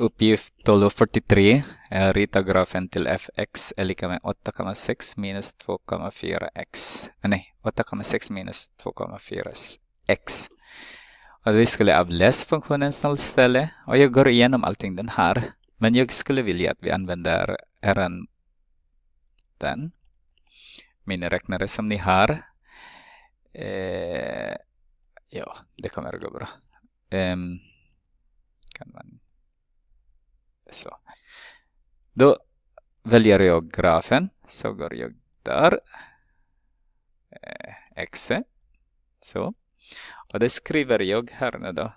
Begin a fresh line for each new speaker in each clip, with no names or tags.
Uppgift 1243 är rita grafen till fx är lika med 8,6 minus 2,4x. Äh, nej, 8,6 minus 2,4x. Och vi skulle avläsa funktionens nollställe och jag går igenom allting den här. Men jag skulle vilja att vi använder rn den miniräknare som ni har. Eh, ja, det kommer att gå bra. Eh, kan man så. Då väljer jag grafen. Så går jag där. Eh, X. Så. Och det skriver jag här nu då.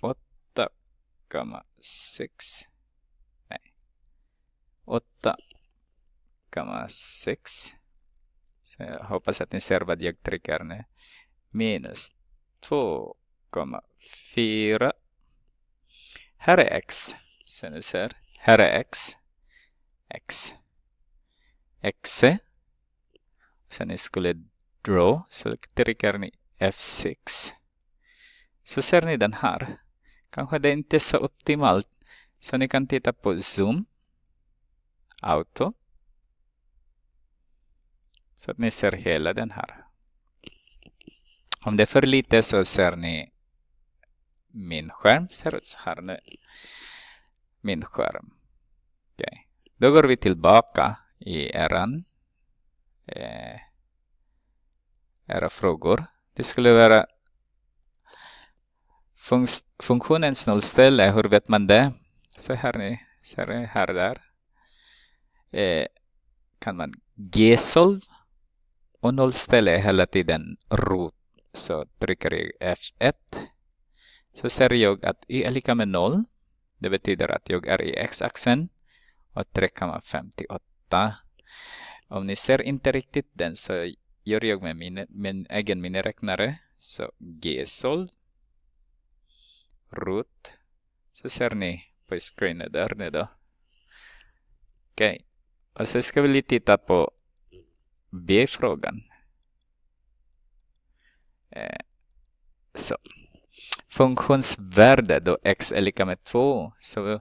8,6. Nej. 8,6. Så jag hoppas att ni ser vad jag trycker nu. Minus 2,4. Här är x. Så ni ser, här är x, x, x. Sen ni skulle draw, så trycker ni F6. Så ser ni den här. Kanske det inte är så optimalt. Så ni kan titta på zoom, auto. Så att ni ser hela den här. Om det är för lite så ser ni min skärm ser ut så här nu min skärm. Okay. Då går vi tillbaka i eran, eh, era frågor. Det skulle vara fun funktionens nollställe, hur vet man det? Så här ni ser ni här där. Eh, kan man g-solv och nollställe hela tiden root. Så trycker jag F1 så ser jag att y är lika med noll det betyder att jag är i x-axeln och 3,58. Om ni ser inte riktigt den så gör jag med min, min egen miniräknare. Så gsol root. Så ser ni på screenen där nu då. Okej, okay. och så ska vi titta på B-frågan. Eh, så funktionsvärde då x är lika med 2. Så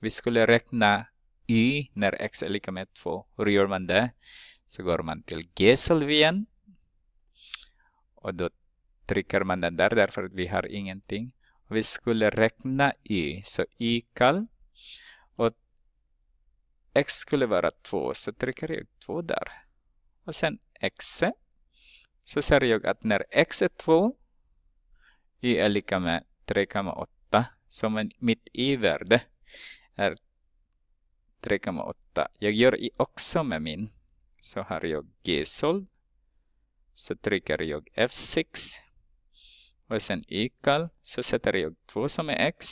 vi skulle räkna y när x är lika med 2. Hur gör man det? Så går man till g-solvien. Och då trycker man den där därför att vi har ingenting. Och vi skulle räkna y. Så y kall. Och x skulle vara 2. Så trycker jag 2 där. Och sen x. Så ser jag att när x är 2 y är lika med 3,8 så mitt y-värde är 3,8. Jag gör i också med min. Så har jag g såld. Så trycker jag F6. Och sen y-kall. Så sätter jag 2 som är x.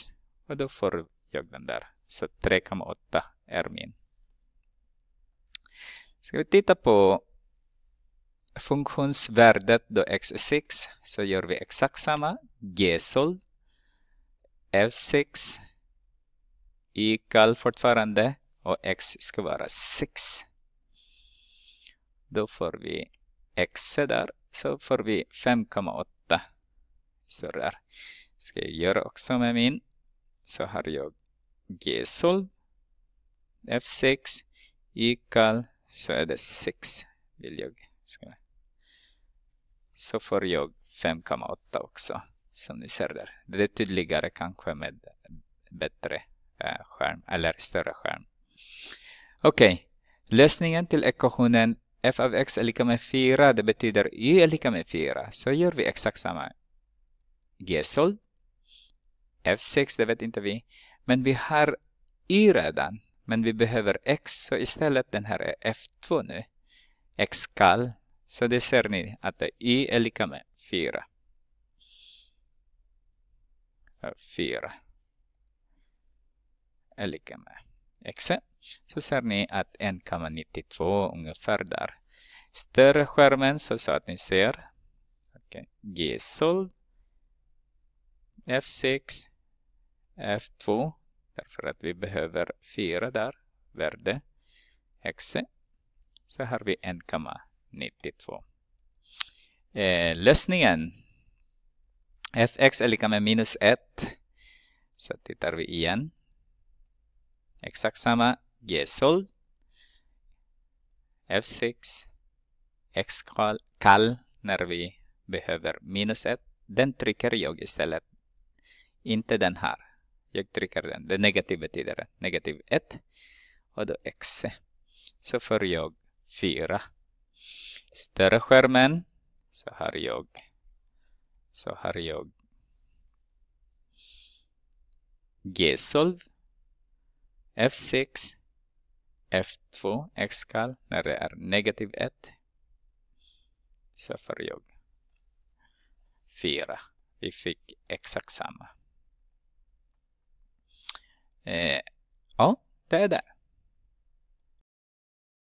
Och då får jag den där. Så 3,8 är min. Ska vi titta på funktionsvärdet då x6 är så gör vi exakt samma. G-sol F6 equal fortfarande och x ska vara 6. Då får vi x där så får vi 5,8 står där. Ska jag göra också med min så har jag G-sol F6 equal så är det 6 vill jag så får jag 5,8 också som ni ser där. Det är tydligare kanske med bättre eh, skärm eller större skärm. Okej, okay. lösningen till ekvationen f av x är lika med 4, det betyder y är lika med 4. Så gör vi exakt samma g sold f6, det vet inte vi. Men vi har y redan, men vi behöver x, så istället den här är f2 nu exkal så det ser ni att i är e lika med 4. 4 är e lika med x. Så ser ni att 1,92 ungefär där. Större skärmen så, så att ni ser. Okay. G är F6, F2 därför att vi behöver 4 där, värde, x så har vi 1,92. Eh, lösningen fx är lika med minus 1. Så tittar vi igen. Exakt samma. G sol. F6. X kall, när vi behöver minus 1. Den trycker jag istället. Inte den här. Jag trycker den. Det negativa betyder Negativ 1. Och då x. Så får jag 4. Större skärmen. Så har jag. Så har jag. G-solv. F6. F2 x skal när det är negativ 1. Så får jag 4. Vi fick exakt samma. Eh, ja, det är det.